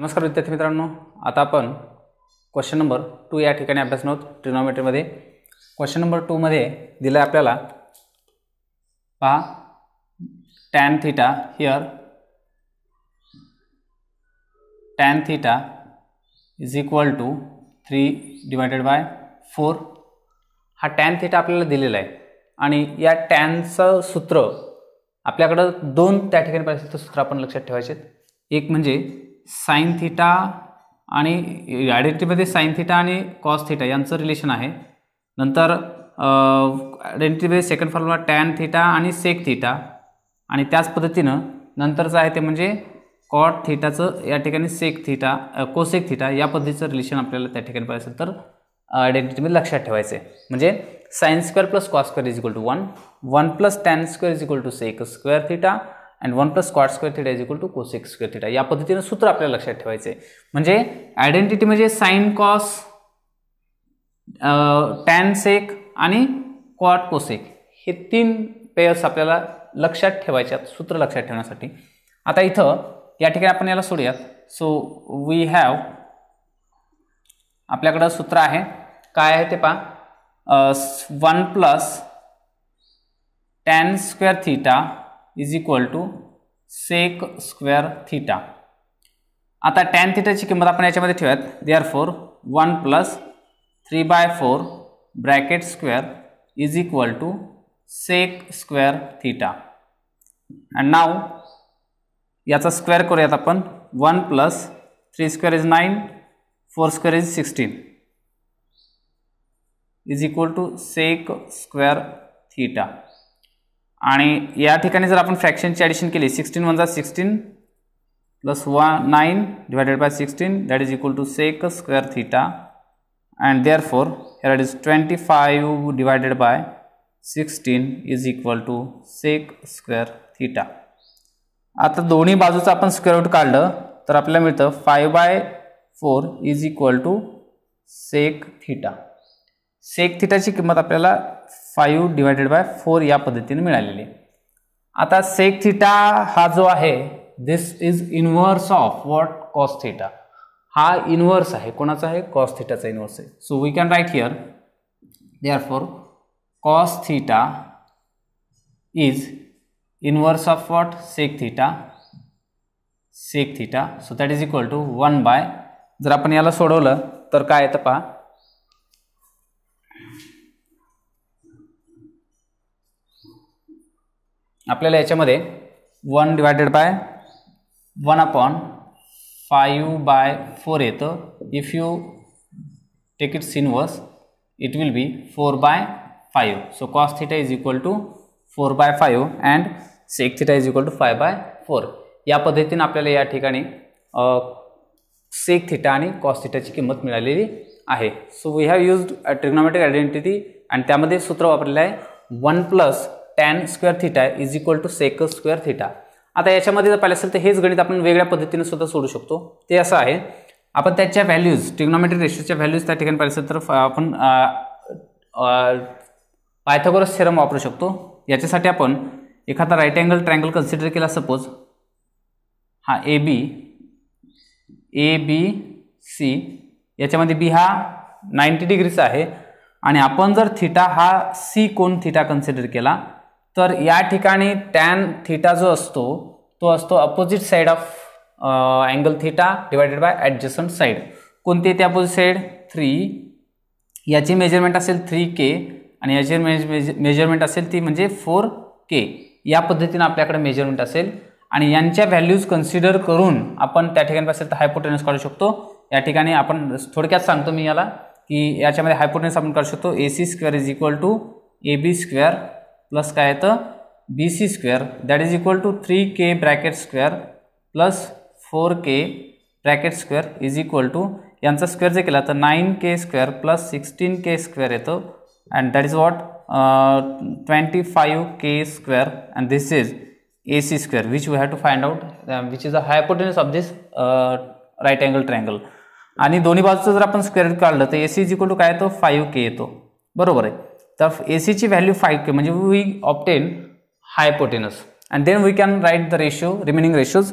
नमस्कार विद्यार्थी मित्रांनो आता आपण क्वेश्चन नंबर टू या ठिकाणी अभ्यास आहोत ट्रिनॉमेट्रीमध्ये क्वेश्चन नंबर टूमध्ये दिलं आहे आपल्याला पहा tan theta here tan theta is equal to three divided by four हा टॅन थिटा आपल्याला दिलेला आहे आणि या टॅनचं सूत्र आपल्याकडं दोन त्या ठिकाणी पाहिजे सूत्र आपण लक्षात ठेवायचे एक म्हणजे साईन थिटा आणि आयडेंटिटीमध्ये साईन थिटा आणि कॉस थिटा यांचं रिलेशन आहे नंतर आयडेंटिटीमध्ये सेकंड फॉर्म्युला टॅन थिटा आणि सेक थिटा आणि त्याच पद्धतीनं नंतरचं आहे ते म्हणजे कॉट थिटाचं या ठिकाणी सेक थिटा कोसेक थिटा या पद्धतीचं रिलेशन आपल्याला त्या ठिकाणी पाहिजे असेल तर आयडेंटिटीमध्ये लक्षात ठेवायचं आहे म्हणजे sine square plus cos square is equal to one one plus tan square is equal to sec square theta and one plus cot square theta is equal to cosec square theta या पद्धतीनं सूत्र आपल्याला लक्षात ठेवायचं आहे म्हणजे identity म्हणजे sine cos tan सेक आणि क्वाट कोसेक हे तीन पेयर्स आपल्याला लक्षात ठेवायच्यात सूत्र लक्षात ठेवण्यासाठी आता इथं या ठिकाणी आपण याला सोडूयात सो वी हॅव आपल्याकडं सूत्र आहे काय आहे ते पहा one plus tan square theta is equal to sec square theta आता टॅन थिटाची किंमत आपण याच्यामध्ये ठेवूयात therefore one plus three by four bracket square is equal to sec square theta and now याचा स्क्वेअर करूयात आपण one plus three square is nine four square is sixteen is equal to sec square theta आणि या ठिकाणी जर आपण फ्रॅक्शनची addition केली sixteen one sixteen plus one nine divided by sixteen that is equal to sec square theta and therefore here is twenty five divided by sixteen is equal to sec square theta आता दोन्ही बाजूचं आपण square root काढलं तर आपल्याला मिळतं five by four is equal to sec theta sec थीटाची किंमत आपल्याला फाईव्ह डिवायडेड बाय फोर या पद्धतीने मिळालेली आता सेक थिटा हा जो आहे this is inverse of what cos theta हा इनवर्स आहे कोणाचा आहे कॉस थिटाचा इनवर्स आहे so we can write here therefore cos is inverse of what sec theta sec theta so that is equal to one by जर आपण याला सोडवलं तर काय येतं पहा आपल्याला याच्यामध्ये one divided by one upon five by four येतं if you take seen was it will be four by five so cos theta is equal to four by five and sec theta is equal to five by four या पद्धतीनं आपल्याला या ठिकाणी sec theta आणि cos थिटाची किंमत मिळालेली आहे so we have used trigonometric identity आणि त्यामध्ये सूत्र वापरलेलं आहे one plus tan square theta is equal to sec square theta आता याच्यामध्ये जर पाहिलं असेल तर हेच गणित आपण वेगळ्या पद्धतीने सुद्धा सोडू शकतो ते असं आहे आपण त्याच्या व्हॅल्यूज टिग्नॉमेट्री रेशोच्या व्हॅल्यूज त्या ठिकाणी पाहिलं असेल तर आपण पायथागोरस थेरम वापरू शकतो याच्यासाठी आपण एखादा राईट अँगल ट्रायंगल कन्सिडर केला सपोज हा A B A B C याच्यामध्ये बी हा नाईंटी डिग्रीचा आहे आणि आपण जर थिटा हा सी कोण थिटा कन्सिडर केला तर या ठिकाणी टॅन थिटा जो असतो तो असतो opposite side of angle theta divided by adjacent side कोणती ते अपोजिट साईड थ्री याची मेजरमेंट असेल थ्री के आणि याची मेज मेज मेजरमेंट असेल ती म्हणजे फोर के या पद्धतीनं आपल्याकडे मेजरमेंट असेल आणि यांच्या व्हॅल्यूज कन्सिडर करून आपण त्या ठिकाणी असेल तर हायपोटेनस काढू शकतो या ठिकाणी आपण थोडक्यात सांगतो मी याला की याच्यामध्ये हायपोटेनस आपण काढू शकतो A C square is equal to A B square plus काय येतं B C square that is equal to three K bracket square plus four K bracket square is equal to यांचा स्क्वेअर जे केला तर nine K square plus sixteen K square येतो and that is what twenty five K square and this is A C square which we have to find out which is a hypotenuse of this right angle triangle आणि दोन्ही बाजूचं जर आपण square काढलं तर A C is equal to काय येतो five K येतो बरोबर आहे तर ए सीची व्हॅल्यू फाईव्ह के म्हणजे we obtain hypotenuse and then we can write the ratio remaining ratios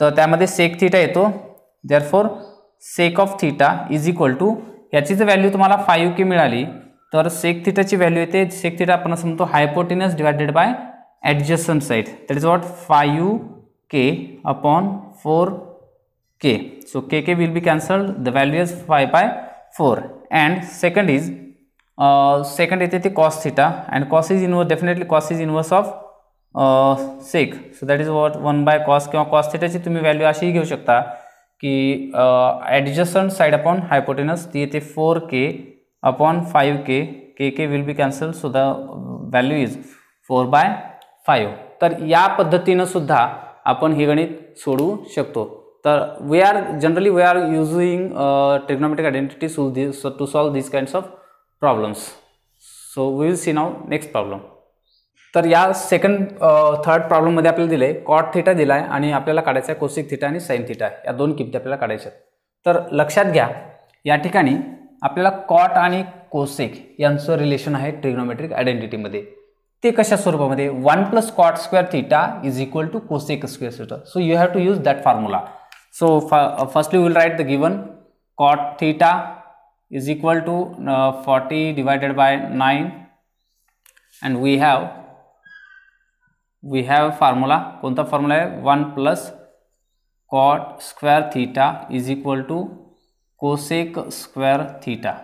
तर त्यामध्ये सेक थिटा येतो therefore sec of theta is equal to याची जर व्हॅल्यू तुम्हाला फाईव्ह के मिळाली तर सेक थिटाची व्हॅल्यू येते सेक थिटा आपण म्हणतो hypotenuse divided by adjacent side that is what five K upon four K so K K will be cancel the value is five by four and second is second येते ते cos theta and cos is inverse definitely cos is inverse of sec so that is what one by cos किंवा cos थिटाची तुम्ही value अशीही घेऊ शकता की adjacent side upon hypotenuse ती येते four K upon five K K K will be cancel so the value is four by five तर या पद्धतीनं सुद्धा आपण हे गणित सोडवू शकतो तर we are generally we are using trigonometric identity to solve this kinds of problems so we will see now next problem तर या सेकंड थर्ड प्रॉब्लेममध्ये आपल्याला दिलं आहे कॉट थिटा दिला आहे आणि आपल्याला काढायचा आहे कोसिक थिटा आणि साईन थिटा या दोन किमती आपल्याला काढायच्या तर लक्षात घ्या या ठिकाणी आपल्याला कॉट आणि कोसेक यांचं रिलेशन आहे ट्रिग्नोमेट्रिक आयडेंटिटीमध्ये ते कशा स्वरूपामध्ये one plus cot square theta is equal to cosec square theta so you have to use that formula so first you will write the given cot theta is equal to uh, 40 divided by 9 and we have we have formula kunta formula 1 plus cot square theta is equal to cosec square theta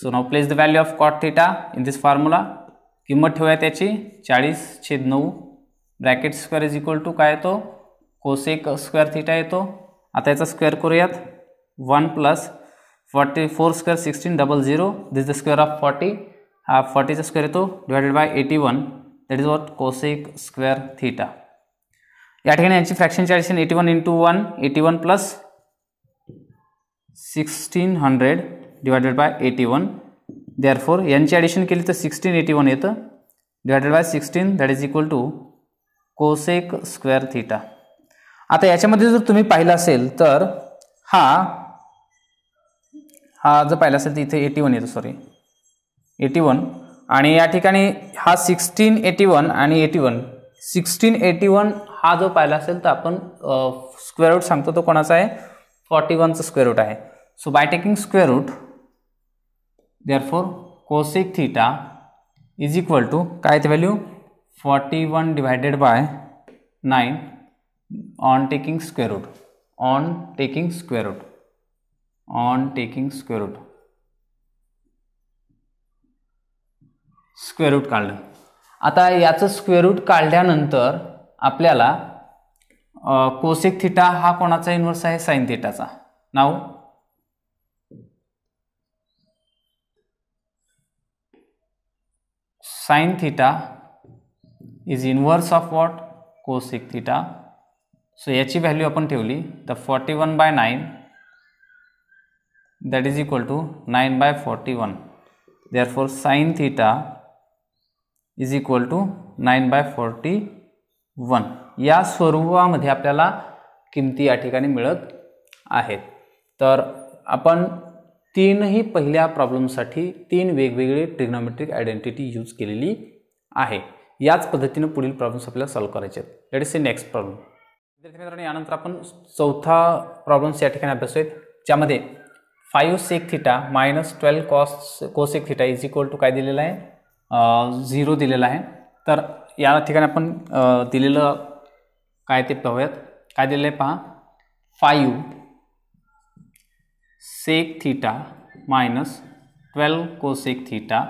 so now place the value of cot theta in this formula किंमत ठेवा त्याची चाळीस छेद नऊ bracket square is equal to काय येतो cosec square theta येतो आता याचा स्क्वेअर करूयात one plus forty four square sixteen double zero this the square of forty हा फॉर्टीचा स्क्वेअर येतो divided by eighty one that is what cosec square theta या ठिकाणी यांची fraction addition eighty one into one eighty one plus sixteen hundred divided by eighty one therefore यांची addition केली तर sixteen eighty one येतं divided by sixteen that is equal to cosec square theta आता याच्यामध्ये जर तुम्ही पाहिलं असेल तर हा हा जर पाहिला असेल तर इथे एटी वन येतो सॉरी एटी वन आणि या ठिकाणी हा सिक्स्टीन एटी वन आणि eighty one sixteen eighty one हा जो पाहिला असेल तर आपण स्क्वेअर रूट सांगतो तो कोणाचा आहे फॉर्टी वनचा स्क्वेअर रूट आहे so by taking square root therefore cosec theta is equal to काय ते value forty one divided by nine on taking square root on taking square root on taking square root square root काढलं आता याचं square route काढल्यानंतर आपल्याला cosec theta हा कोणाचा inverse आहे साईन थिटाचा now sine theta is inverse of what cosec theta so याची व्हॅल्यू आपण ठेवली तर forty one by nine that is equal to 9 by 41 therefore sin theta is equal to nine by 41 one या स्वरूपामध्ये आपल्याला किमती या ठिकाणी मिळत आहेत तर आपण तीनही पहिल्या प्रॉब्लेमसाठी तीन वेगवेगळे ट्रिग्नॉमेट्रिक आयडेंटिटी यूज केलेली आहे याच पद्धतीनं पुढील प्रॉब्लेम्स आपल्याला सॉल्व्ह करायचे आहेत let us a next problem विद्यार्थी मित्रांनो यानंतर आपण चौथा प्रॉब्लेम्स या ठिकाणी अभ्यास आहेत ज्यामध्ये five sec theta minus twelve cos sec theta is equal to काय दिलेलं आहे झिरो दिलेला आहे तर या ठिकाणी आपण दिलेलं काय ते पाहूयात काय दिलेलं आहे पहा five sec theta minus twelve cosec theta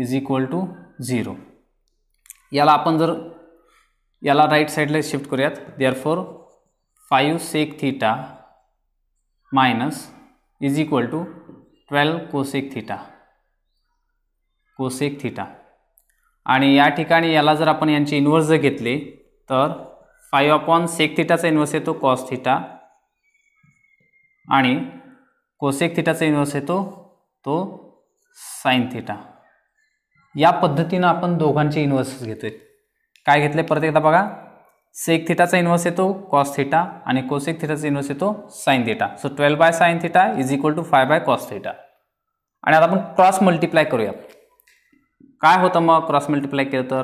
is equal to zero याला आपण जर याला राईट साईडला शिफ्ट करूयात therefore five sec theta minus is equal to twelve cosec theta cosec theta आणि या ठिकाणी याला जर आपण यांचे इन्व्हर्स जर घेतले तर फाईव्ह अपॉन सेक थिटाचा इन्व्हर्स येतो कॉस थिटा आणि कोसेक थिटाचा इन्वर्स येतो तो साईन थिटा या पद्धतीनं आपण दोघांचे इन्व्हर्सेस घेतोय काय घेतले परत एकदा बघा सेक थिटाचा इन्व्हर्स येतो कॉस थिटा आणि कोसेक थिटाचा इन्व्हर्स येतो sine theta so twelve by sine theta is equal to five by cos theta आणि आता आपण क्रॉस मल्टिप्लाय करूया काय होतं मग क्रॉस मल्टिप्लाय केलं तर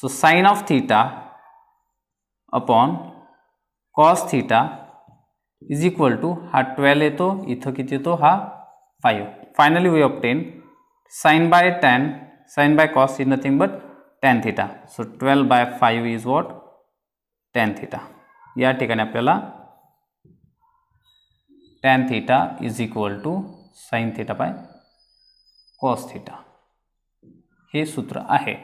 so sine of theta upon cos theta is equal to हा ट्वेल्व येतो इथं किती येतो हा five finally we obtain sine by ten sine by cos is nothing but ten theta so twelve by five is what tan theta या ठिकाणी आपल्याला tan theta is equal to sine theta by cos theta हे सूत्र आहे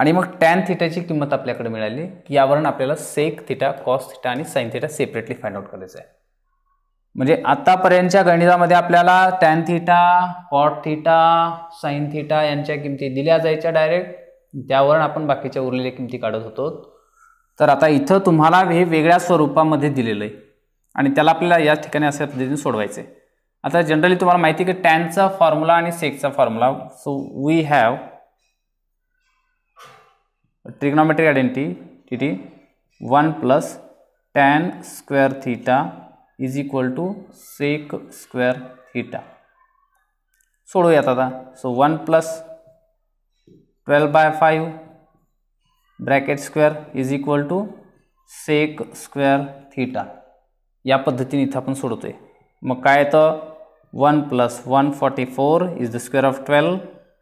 आणि मग tan थिटाची किंमत आपल्याकडे मिळाली की यावरून आपल्याला सेक थिटा कॉस थिटा आणि sine theta separately find out करायचं आहे म्हणजे आतापर्यंतच्या गणितामध्ये आपल्याला tan theta cot theta sine theta यांच्या किमती दिल्या जायच्या डायरेक्ट त्यावरून आपण बाकीच्या उरलेल्या किमती काढत होतो तर आता इथं तुम्हाला हे वेगळ्या स्वरूपामध्ये दिलेलं आहे आणि त्याला आपल्याला या ठिकाणी अशा पद्धतीने सोडवायचं आहे आता जनरली तुम्हाला माहिती आहे की टॅनचा फॉर्म्युला आणि सेकचा formula so we have trigonometric identity one plus tan square theta is equal to sec square theta सोडूयात आता so one plus twelve by five bracket square is equal to sec square theta या पद्धतीने इथं आपण सोडतो आहे मग काय येतं one plus one forty four is the square of twelve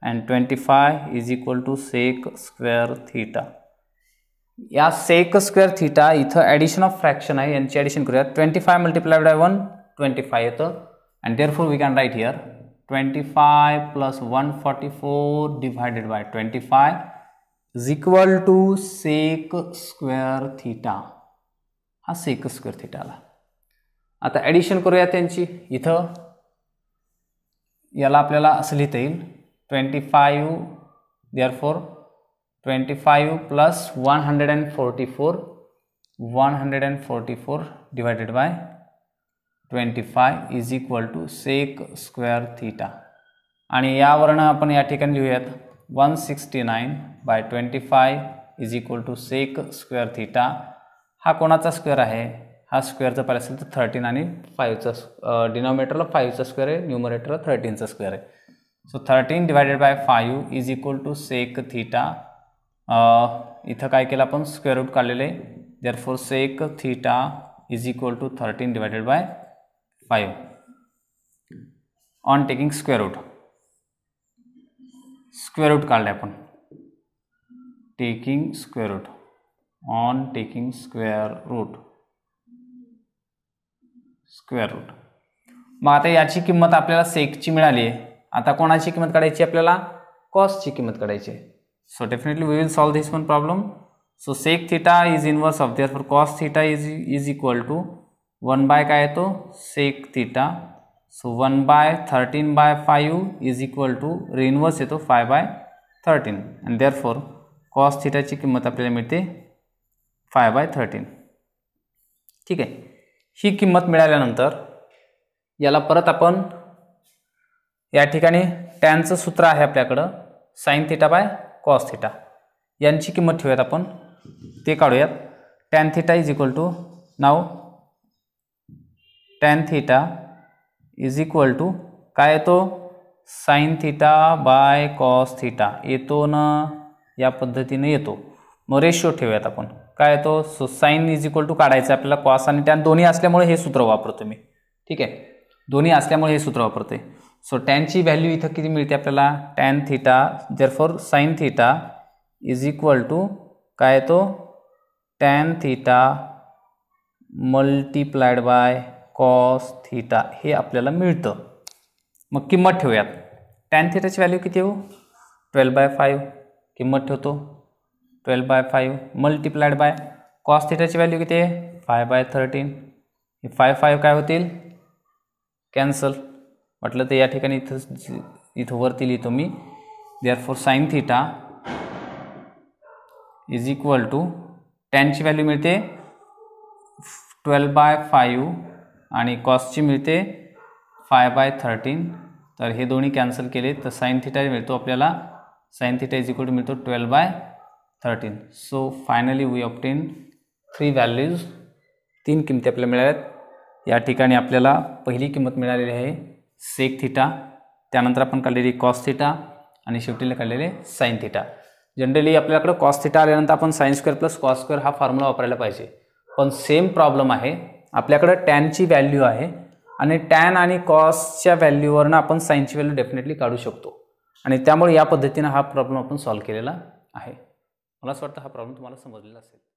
and twenty five is equal to sec square theta या सेक स्क्वेअर थीटा इथं ॲडिशन ऑफ फ्रॅक्शन आहे यांची ॲडिशन करूया twenty five multiply by one twenty five येतं and therefore we can write here twenty five plus one forty four divided by twenty five is equal to sec square theta हा sec square theta आला आता addition करूया त्यांची इथं याला आपल्याला असं लिहिता येईल twenty five therefore twenty five plus one hundred and forty four one hundred and forty four divided by twenty five is equal to sec square theta आणि यावरनं आपण या ठिकाणी लिहूयात 169 by twenty five is equal to sec square theta हा कोणाचा square आहे हा स्क्वेअर जर पाहिजे असेल तर थर्टीन आणि फाईव्हचा डिनॉमिनेटरला फाईव्हचा स्क्वेअर आहे न्युमरेटरला थर्टीनचा स्क्वेअर आहे so thirteen divided by five is equal to sec theta इथं काय केलं आपण स्क्वेअर रूट काढलेले therefore sec theta is equal to thirteen divided by five on taking square root square root काढले आपण taking square root on taking square root square root मग आता याची किंमत आपल्याला सेकची मिळाली आहे आता कोणाची किंमत काढायची आपल्याला कॉस्टची किंमत काढायची आहे so definitely we will solve this one problem so sec theta is inverse of therefore cos theta is is equal to one by काय येतो sec theta so one by thirteen by five is equal to inverse येतो five by thirteen and therefore cos थिटाची किंमत आपल्याला मिळते five by thirteen ठीक आहे ही किंमत मिळाल्यानंतर याला परत आपण या ठिकाणी टॅनचं सूत्र आहे आपल्याकडं sine theta by cos theta यांची किंमत ठेवूयात आपण ते काढूयात tan theta is equal to now tan theta is equal to काय येतो sine theta by cos theta येतो ना या पद्धतीने येतो मग रेशो ठेवूयात आपण काय येतो so sine is equal to काढायचं आपल्याला कॉस आणि टॅन दोन्ही असल्यामुळे हे सूत्र वापरतो मी ठीक आहे दोन्ही असल्यामुळे हे सूत्र वापरतो आहे सो टॅनची व्हॅल्यू इथं किती मिळते आपल्याला टॅन थिटा जर for sine theta is equal to काय येतो tan theta multiplied by cos theta हे आपल्याला मिळतं मग किंमत ठेवूयात टॅन थिटाची व्हॅल्यू किती हो ट्वेल्व बाय फाईव्ह किंमत ठेवतो twelve by five multiplied by cos थिटाची व्हॅल्यू किती आहे फाय बाय थर्टीन हे फाय फायव्ह काय होतील कॅन्सल म्हटलं तर या ठिकाणी इथं इथं वरती लिहितो मी therefore sine theta is equal to टॅनची व्हॅल्यू मिळते ट्वेल्व बाय फाईव्ह आणि कॉसची मिळते फाय बाय थर्टीन तर हे दोन्ही कॅन्सल केले तर साईन थिटा मिळतो आपल्याला साईन थिटा इज इक्वल मिळतो twelve by thirteen so finally we obtain three values तीन किमती आपल्या मिळाल्यात या ठिकाणी आपल्याला पहिली किंमत मिळालेली आहे सेक थिटा त्यानंतर आपण काढलेली कॉस थिटा आणि शेवटीला काढलेले साईन थिटा जनरली आपल्याकडं कॉस थिटा आल्यानंतर आपण sine square plus cos square हा फॉर्म्युला वापरायला पाहिजे पण सेम प्रॉब्लेम आहे आपल्याकडं टॅनची व्हॅल्यू आहे आणि टॅन आणि कॉसच्या व्हॅल्यूवरनं आपण साईनची व्हॅल्यू डेफिनेटली काढू शकतो आणि त्यामुळे या पद्धतीनं हा प्रॉब्लेम आपण सॉल्व केलेला आहे मला असं वाटतं हा प्रॉब्लेम तुम्हाला समजलेला असेल